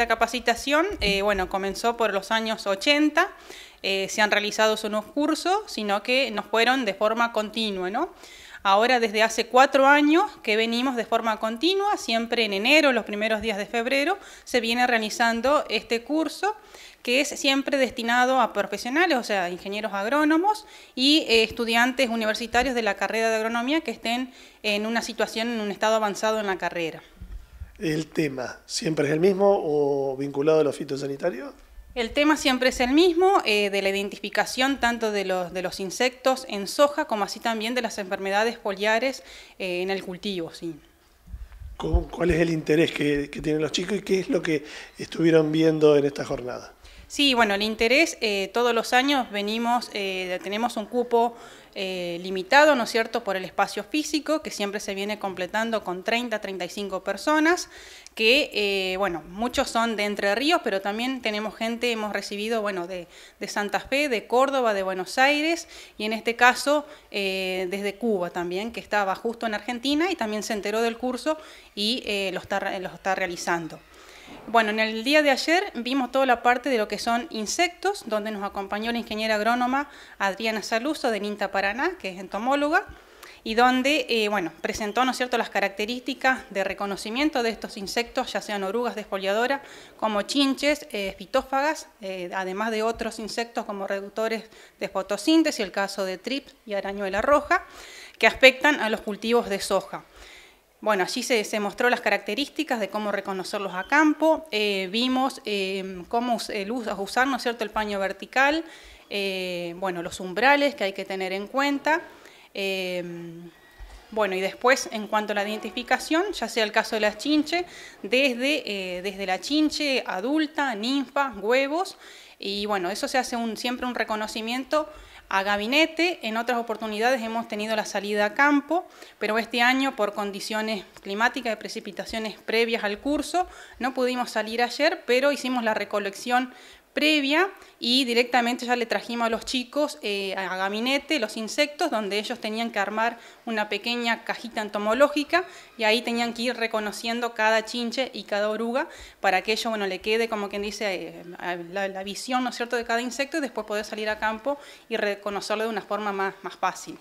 Esta capacitación, eh, bueno, comenzó por los años 80, eh, se han realizado unos cursos, sino que nos fueron de forma continua, ¿no? Ahora desde hace cuatro años que venimos de forma continua, siempre en enero, los primeros días de febrero, se viene realizando este curso que es siempre destinado a profesionales, o sea, ingenieros agrónomos y eh, estudiantes universitarios de la carrera de agronomía que estén en una situación, en un estado avanzado en la carrera el tema siempre es el mismo o vinculado a los fitosanitarios? El tema siempre es el mismo, eh, de la identificación tanto de los, de los insectos en soja como así también de las enfermedades foliares eh, en el cultivo, sí. ¿Cuál es el interés que tienen los chicos y qué es lo que estuvieron viendo en esta jornada? Sí, bueno, el interés eh, todos los años venimos, eh, tenemos un cupo eh, limitado, ¿no es cierto?, por el espacio físico, que siempre se viene completando con 30, 35 personas, que, bueno, muchos son de Entre Ríos, pero también tenemos gente, hemos recibido, bueno, de, Santa Fe, de Córdoba, de Buenos Aires, y en este caso desde Cuba también, que estaba justo en Argentina y también se enteró del curso y lo, está, lo está realizando. Bueno, en el día de ayer vimos toda la parte de lo que son insectos, donde nos acompañó la ingeniera agrónoma Adriana Saluso de Ninta Paraná, que es entomóloga, y donde eh, bueno, presentó ¿no cierto? las características de reconocimiento de estos insectos, ya sean orugas despoliadoras, como chinches, eh, fitófagas, eh, además de otros insectos como reductores de fotosíntesis, el caso de trip y arañuela roja, que afectan a los cultivos de soja. Bueno, allí se, mostró las características de cómo reconocerlos a campo, eh, vimos eh, cómo usar cierto? el paño vertical, eh, bueno, los umbrales que hay que tener en cuenta. bueno, y después, en cuanto a la identificación, ya sea el caso de la chinche, desde, desde la chinche adulta, ninfa, huevos, y bueno, eso se hace siempre un reconocimiento a gabinete. En otras oportunidades hemos tenido la salida a campo, pero este año por condiciones climáticas y precipitaciones previas al curso no pudimos salir ayer, pero hicimos la recolección previa y directamente ya le trajimos a los chicos eh, a Gaminete, los insectos, donde ellos tenían que armar una pequeña cajita entomológica y ahí tenían que ir reconociendo cada chinche y cada oruga para que ellos, bueno, le quede como quien dice eh, la, visión, ¿no es cierto?, de cada insecto y después poder salir a campo y reconocerlo de una forma más fácil.